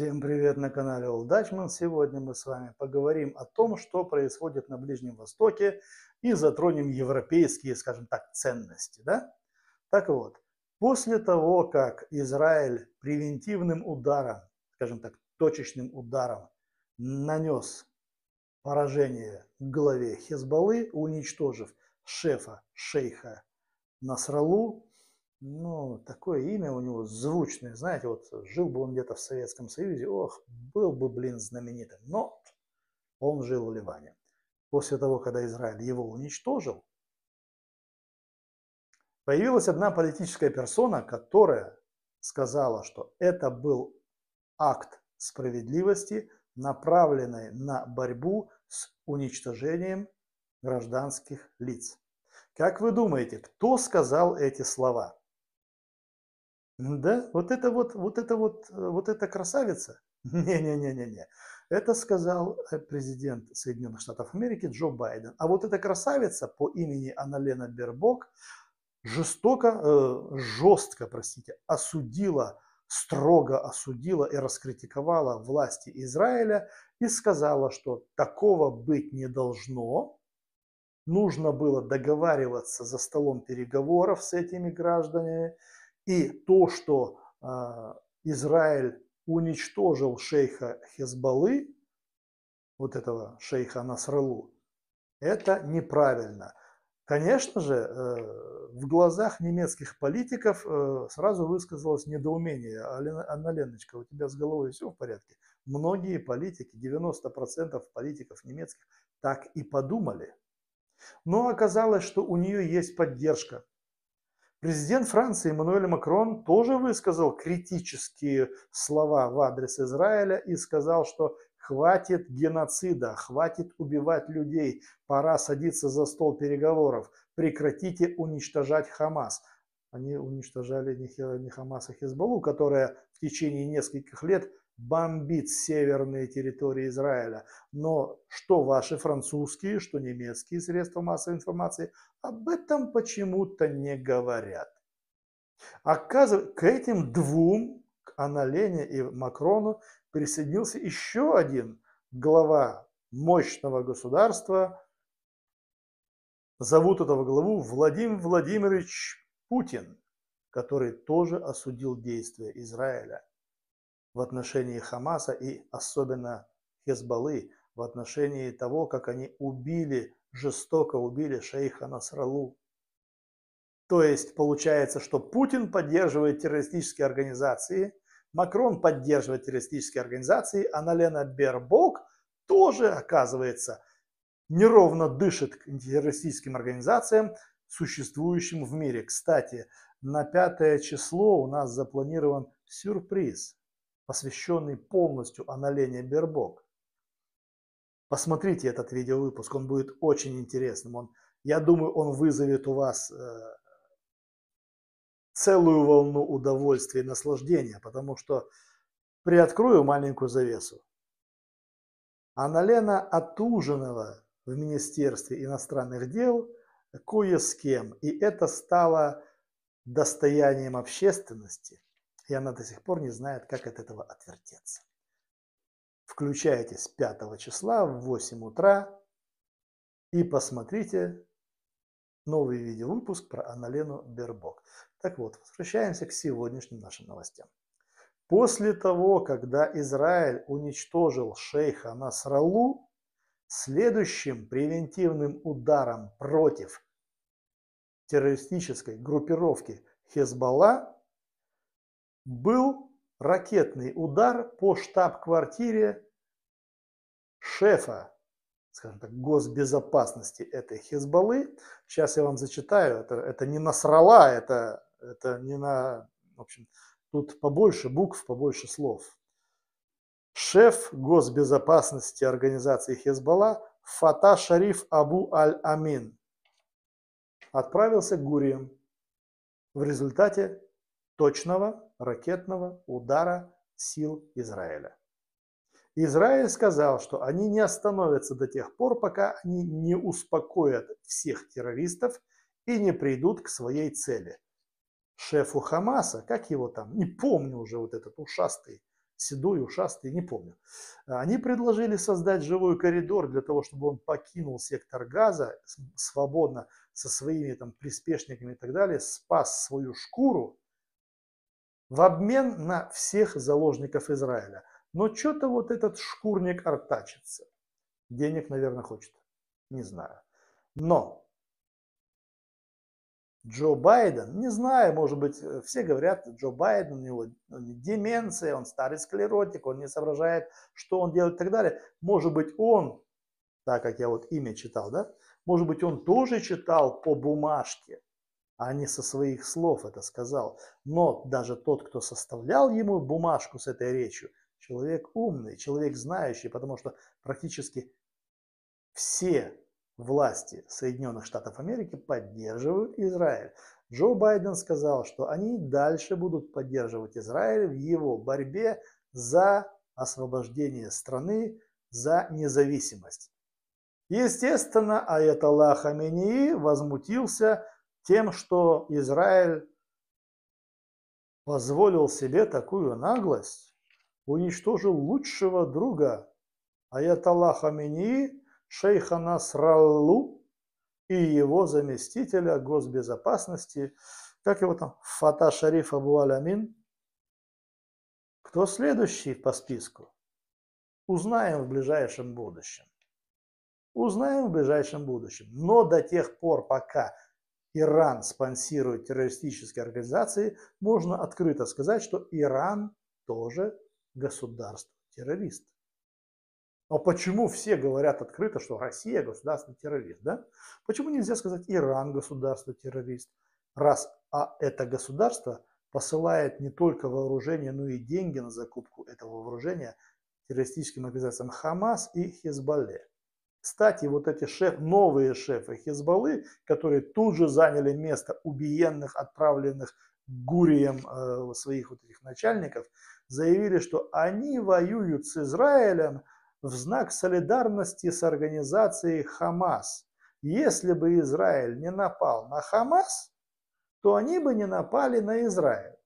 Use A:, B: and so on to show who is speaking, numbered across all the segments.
A: Всем привет на канале Ал-Дачман. Сегодня мы с вами поговорим о том, что происходит на Ближнем Востоке и затронем европейские, скажем так, ценности. Да? Так вот, после того, как Израиль превентивным ударом, скажем так, точечным ударом нанес поражение главе Хезбаллы, уничтожив шефа шейха Насралу, ну, такое имя у него звучное, знаете, вот жил бы он где-то в Советском Союзе, ох, был бы, блин, знаменитым. Но он жил в Ливане. После того, когда Израиль его уничтожил, появилась одна политическая персона, которая сказала, что это был акт справедливости, направленный на борьбу с уничтожением гражданских лиц. Как вы думаете, кто сказал эти слова? Да, вот это вот, вот это вот, э, вот эта красавица. Не-не-не-не-не. Это сказал э, президент Соединенных Штатов Америки Джо Байден. А вот эта красавица по имени Аналена Бербок жестоко, э, жестко, простите, осудила, строго осудила и раскритиковала власти Израиля и сказала, что такого быть не должно, нужно было договариваться за столом переговоров с этими гражданами, и то, что а, Израиль уничтожил шейха Хезбаллы, вот этого шейха Насралу, это неправильно. Конечно же, э, в глазах немецких политиков э, сразу высказалось недоумение. Анна Леночка, у тебя с головой все в порядке? Многие политики, 90% политиков немецких, так и подумали. Но оказалось, что у нее есть поддержка. Президент Франции Эммануэль Макрон тоже высказал критические слова в адрес Израиля и сказал, что хватит геноцида, хватит убивать людей, пора садиться за стол переговоров, прекратите уничтожать Хамас. Они уничтожали не Хамас, а Хизбалу, которая в течение нескольких лет бомбит северные территории Израиля. Но что ваши французские, что немецкие средства массовой информации об этом почему-то не говорят. Оказывается, к этим двум, к Аналене и Макрону, присоединился еще один глава мощного государства. Зовут этого главу Владимир Владимирович Путин, который тоже осудил действия Израиля – в отношении Хамаса и особенно Хезбаллы, в отношении того, как они убили, жестоко убили шейха Насралу. То есть получается, что Путин поддерживает террористические организации, Макрон поддерживает террористические организации, а Налена Бербок тоже, оказывается, неровно дышит к террористическим организациям, существующим в мире. Кстати, на пятое число у нас запланирован сюрприз – посвященный полностью Аналене Бербок. Посмотрите этот видеовыпуск, он будет очень интересным. Он, я думаю, он вызовет у вас э, целую волну удовольствия и наслаждения, потому что приоткрою маленькую завесу. Аналена отужинала в Министерстве иностранных дел кое с кем, и это стало достоянием общественности – и она до сих пор не знает, как от этого отвертеться. с 5 числа в 8 утра и посмотрите новый видеовыпуск про Аналену Бербок. Так вот, возвращаемся к сегодняшним нашим новостям. После того, когда Израиль уничтожил шейха Насралу, следующим превентивным ударом против террористической группировки Хезбалла был ракетный удар по штаб-квартире шефа, скажем так, госбезопасности этой Хизбаллы. Сейчас я вам зачитаю, это, это не насрала, это, это не на, в общем, тут побольше букв, побольше слов. Шеф госбезопасности организации Хизбалла Фата Шариф Абу Аль-Амин отправился к Гуриям в результате точного ракетного удара сил Израиля. Израиль сказал, что они не остановятся до тех пор, пока они не успокоят всех террористов и не придут к своей цели. Шефу Хамаса, как его там, не помню уже вот этот ушастый, седой, ушастый, не помню. Они предложили создать живой коридор для того, чтобы он покинул сектор Газа свободно со своими там приспешниками и так далее, спас свою шкуру в обмен на всех заложников Израиля. Но что-то вот этот шкурник артачится. Денег, наверное, хочет. Не знаю. Но Джо Байден, не знаю, может быть, э, все говорят, Джо Байден, у него деменция, он старый склеротик, он не соображает, что он делает и так далее. Может быть, он, так как я вот имя читал, да, может быть, он тоже читал по бумажке а не со своих слов это сказал. Но даже тот, кто составлял ему бумажку с этой речью, человек умный, человек знающий, потому что практически все власти Соединенных Штатов Америки поддерживают Израиль. Джо Байден сказал, что они дальше будут поддерживать Израиль в его борьбе за освобождение страны, за независимость. Естественно, Аятолла Хамении возмутился тем, что Израиль позволил себе такую наглость, уничтожил лучшего друга Аятолла Хамини, шейха Насраллу и его заместителя госбезопасности, как его там, Фата Шариф Абу Алямин. Кто следующий по списку? Узнаем в ближайшем будущем. Узнаем в ближайшем будущем. Но до тех пор, пока Иран спонсирует террористические организации, можно открыто сказать, что Иран тоже государство-террорист. Но почему все говорят открыто, что Россия государство террорист? Да? Почему нельзя сказать Иран государство-террорист? Раз а это государство посылает не только вооружение, но и деньги на закупку этого вооружения террористическим организациям Хамас и Хизбалле. Кстати, вот эти шеф, новые шефы Хизбаллы, которые тут же заняли место убиенных, отправленных Гурием э, своих вот этих начальников, заявили, что они воюют с Израилем в знак солидарности с организацией Хамас. Если бы Израиль не напал на Хамас, то они бы не напали на Израиль.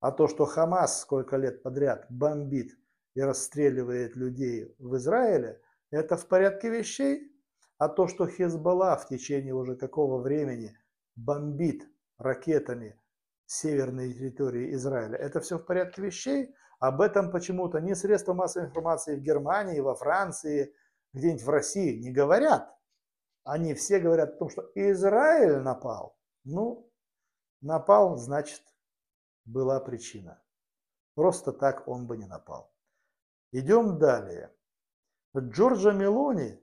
A: А то, что Хамас сколько лет подряд бомбит и расстреливает людей в Израиле – это в порядке вещей? А то, что Хизбалла в течение уже какого времени бомбит ракетами северные территории Израиля, это все в порядке вещей? Об этом почему-то ни средства массовой информации в Германии, во Франции, где-нибудь в России не говорят. Они все говорят о том, что Израиль напал. Ну, напал, значит, была причина. Просто так он бы не напал. Идем далее. Джорджа Мелони,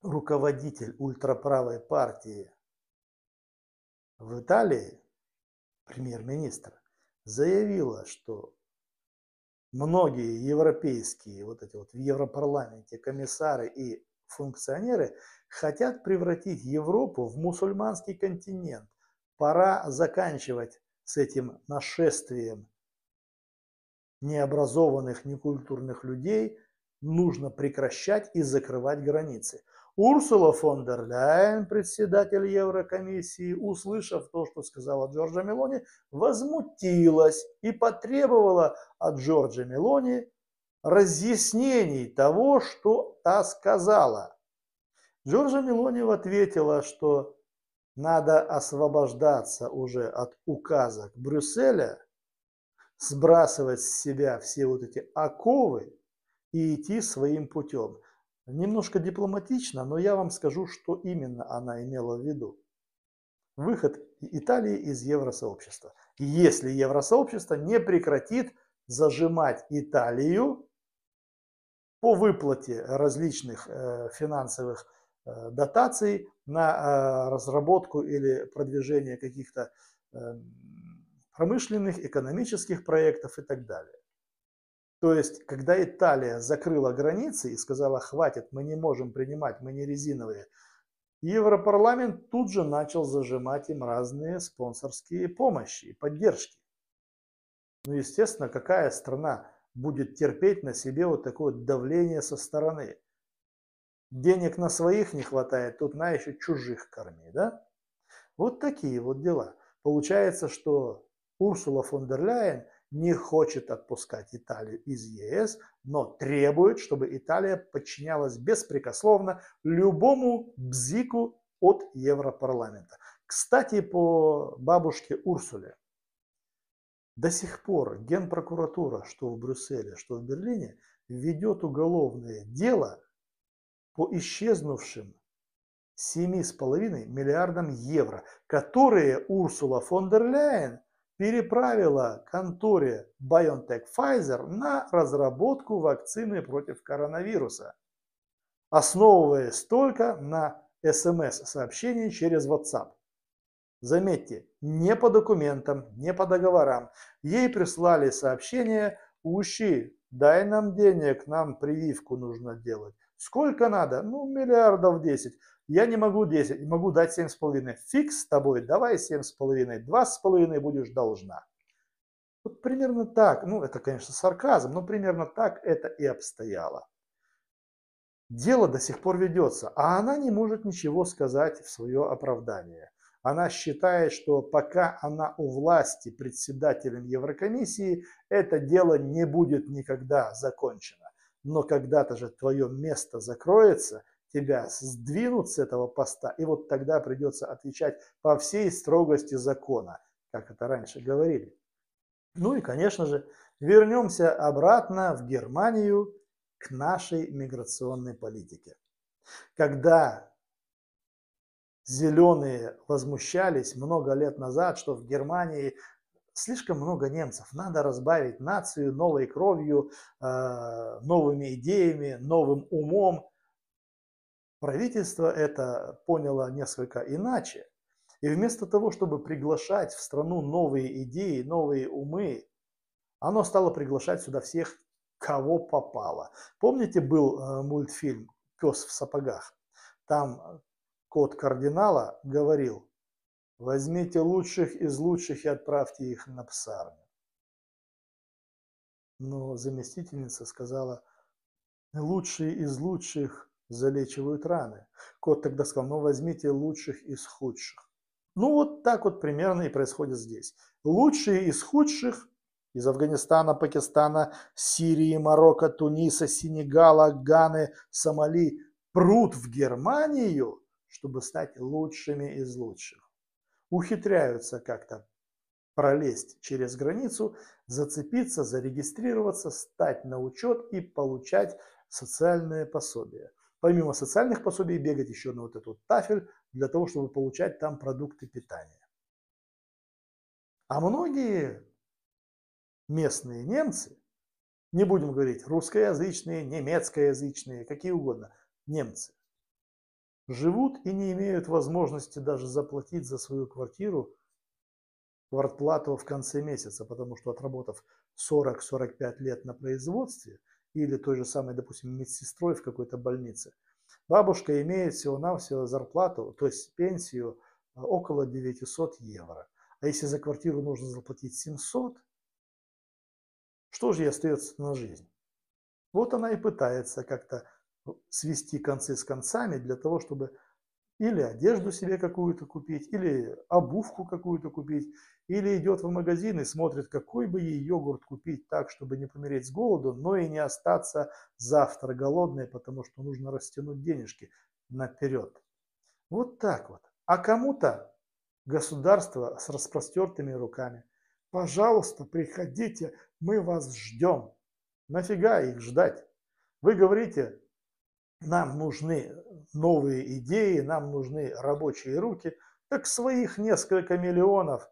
A: руководитель ультраправой партии в Италии, премьер-министр, заявила, что многие европейские, вот эти вот в Европарламенте комиссары и функционеры хотят превратить Европу в мусульманский континент. Пора заканчивать с этим нашествием необразованных, некультурных людей – нужно прекращать и закрывать границы. Урсула фон дер Ляйен, председатель Еврокомиссии, услышав то, что сказала Джорджа Мелони, возмутилась и потребовала от Джорджа Мелони разъяснений того, что та сказала. Джорджа Мелони ответила, что надо освобождаться уже от указок Брюсселя, сбрасывать с себя все вот эти оковы и идти своим путем. Немножко дипломатично, но я вам скажу, что именно она имела в виду. Выход Италии из евросообщества. Если евросообщество не прекратит зажимать Италию по выплате различных э, финансовых э, дотаций на э, разработку или продвижение каких-то эм, промышленных, экономических проектов и так далее. То есть, когда Италия закрыла границы и сказала, хватит, мы не можем принимать, мы не резиновые, Европарламент тут же начал зажимать им разные спонсорские помощи и поддержки. Ну, естественно, какая страна будет терпеть на себе вот такое давление со стороны? Денег на своих не хватает, тут на еще чужих корми, да? Вот такие вот дела. Получается, что Урсула фон дер Ляйен – не хочет отпускать Италию из ЕС, но требует, чтобы Италия подчинялась беспрекословно любому бзику от Европарламента. Кстати, по бабушке Урсуле. До сих пор Генпрокуратура, что в Брюсселе, что в Берлине, ведет уголовное дело по исчезнувшим 7,5 миллиардам евро, которые Урсула фон дер Ляйен переправила конторе BioNTech Pfizer на разработку вакцины против коронавируса, основываясь только на СМС-сообщении через WhatsApp. Заметьте, не по документам, не по договорам. Ей прислали сообщение «Ущи, дай нам денег, нам прививку нужно делать». Сколько надо? Ну, миллиардов 10. Я не могу 10, могу дать 7,5. Фиг с тобой, давай 7,5. 2,5 будешь должна. Вот примерно так, ну это, конечно, сарказм, но примерно так это и обстояло. Дело до сих пор ведется, а она не может ничего сказать в свое оправдание. Она считает, что пока она у власти председателем Еврокомиссии, это дело не будет никогда закончено но когда-то же твое место закроется, тебя сдвинут с этого поста, и вот тогда придется отвечать по всей строгости закона, как это раньше говорили. Ну и, конечно же, вернемся обратно в Германию к нашей миграционной политике. Когда зеленые возмущались много лет назад, что в Германии слишком много немцев, надо разбавить нацию новой кровью, э, новыми идеями, новым умом. Правительство это поняло несколько иначе. И вместо того, чтобы приглашать в страну новые идеи, новые умы, оно стало приглашать сюда всех, кого попало. Помните, был э, мультфильм «Пес в сапогах»? Там э, кот кардинала говорил, Возьмите лучших из лучших и отправьте их на псарню. Но заместительница сказала, лучшие из лучших залечивают раны. Кот тогда сказал, ну возьмите лучших из худших. Ну вот так вот примерно и происходит здесь. Лучшие из худших из Афганистана, Пакистана, Сирии, Марокко, Туниса, Сенегала, Ганы, Сомали прут в Германию, чтобы стать лучшими из лучших ухитряются как-то пролезть через границу, зацепиться, зарегистрироваться, стать на учет и получать социальные пособия. Помимо социальных пособий бегать еще на вот этот тафель для того, чтобы получать там продукты питания. А многие местные немцы, не будем говорить русскоязычные, немецкоязычные, какие угодно, немцы, живут и не имеют возможности даже заплатить за свою квартиру квартплату в конце месяца, потому что отработав 40-45 лет на производстве или той же самой, допустим, медсестрой в какой-то больнице, бабушка имеет всего-навсего зарплату, то есть пенсию а, около 900 евро. А если за квартиру нужно заплатить 700, что же ей остается на жизнь? Вот она и пытается как-то свести концы с концами для того, чтобы или одежду себе какую-то купить, или обувку какую-то купить, или идет в магазин и смотрит, какой бы ей йогурт купить так, чтобы не помереть с голоду, но и не остаться завтра голодной, потому что нужно растянуть денежки наперед. Вот так вот. А кому-то государство с распростертыми руками. Пожалуйста, приходите, мы вас ждем. Нафига их ждать? Вы говорите, нам нужны э, новые идеи, нам нужны рабочие руки, так своих несколько миллионов.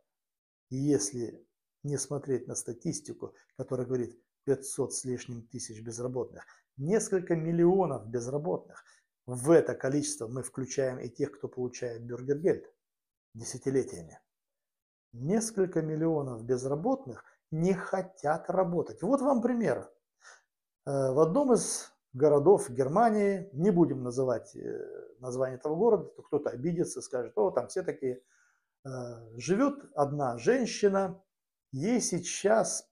A: если не смотреть на статистику, которая говорит 500 с лишним тысяч безработных, несколько миллионов безработных, в это количество мы включаем и тех, кто получает бюргергельд десятилетиями. Несколько миллионов безработных не хотят работать. Вот вам пример. Э, в одном из городов Германии, не будем называть э, название этого города, то кто-то обидится, скажет, о, там все такие. Э, живет одна женщина, ей сейчас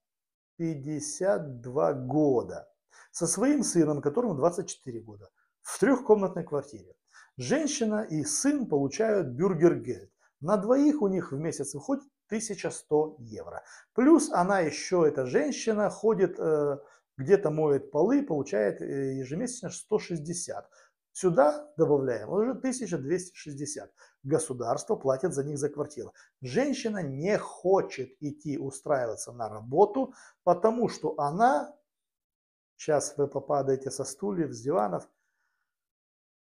A: 52 года, со своим сыном, которому 24 года, в трехкомнатной квартире. Женщина и сын получают бюргергельд. На двоих у них в месяц выходит 1100 евро. Плюс она еще, эта женщина, ходит э, где-то моет полы, получает э, ежемесячно 160. Сюда добавляем уже 1260. Государство платит за них за квартиру. Женщина не хочет идти устраиваться на работу, потому что она, сейчас вы попадаете со стульев, с диванов,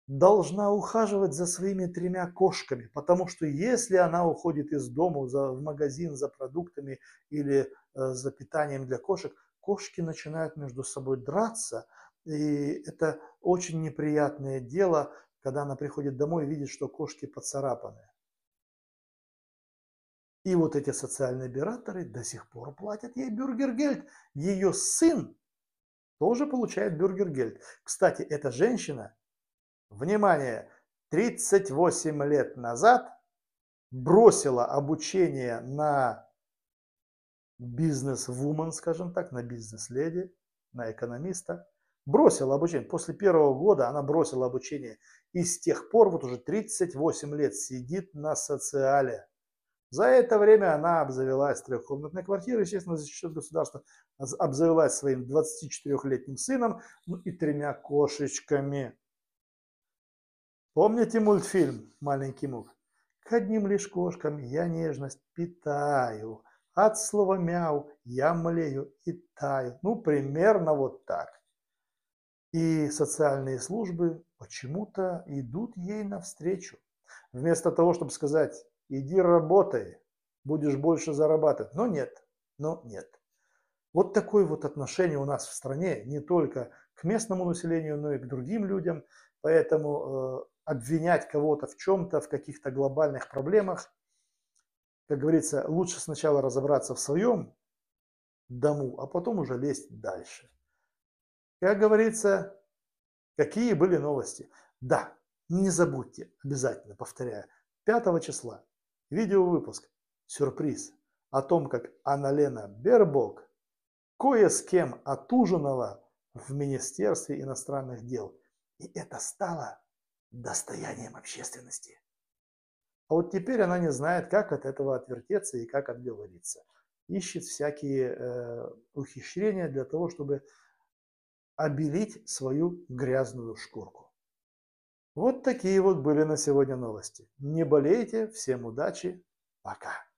A: должна ухаживать за своими тремя кошками, потому что если она уходит из дома за, в магазин за продуктами или э, за питанием для кошек, кошки начинают между собой драться, и это очень неприятное дело, когда она приходит домой и видит, что кошки поцарапаны. И вот эти социальные операторы до сих пор платят ей бюргергельд. Ее сын тоже получает бюргергельд. Кстати, эта женщина, внимание, 38 лет назад бросила обучение на бизнес-вумен, скажем так, на бизнес-леди, на экономиста. Бросила обучение. После первого года она бросила обучение. И с тех пор вот уже 38 лет сидит на социале. За это время она обзавелась трехкомнатной квартирой, естественно, за счет государства, обзавелась своим 24-летним сыном ну, и тремя кошечками. Помните мультфильм «Маленький мук»? К одним лишь кошкам я нежность питаю – от слова мяу я млею и таю. Ну, примерно вот так. И социальные службы почему-то идут ей навстречу. Вместо того, чтобы сказать, иди работай, будешь больше зарабатывать. Но нет, но нет. Вот такое вот отношение у нас в стране, не только к местному населению, но и к другим людям. Поэтому э, обвинять кого-то в чем-то, в каких-то глобальных проблемах как говорится, лучше сначала разобраться в своем дому, а потом уже лезть дальше. Как говорится, какие были новости. Да, не забудьте, обязательно повторяю, 5 числа видеовыпуск, сюрприз о том, как Аналена Бербок кое с кем отужинала в Министерстве иностранных дел. И это стало достоянием общественности. А вот теперь она не знает, как от этого отвертеться и как отговориться. Ищет всякие э, ухищрения для того, чтобы обелить свою грязную шкурку. Вот такие вот были на сегодня новости. Не болейте, всем удачи, пока.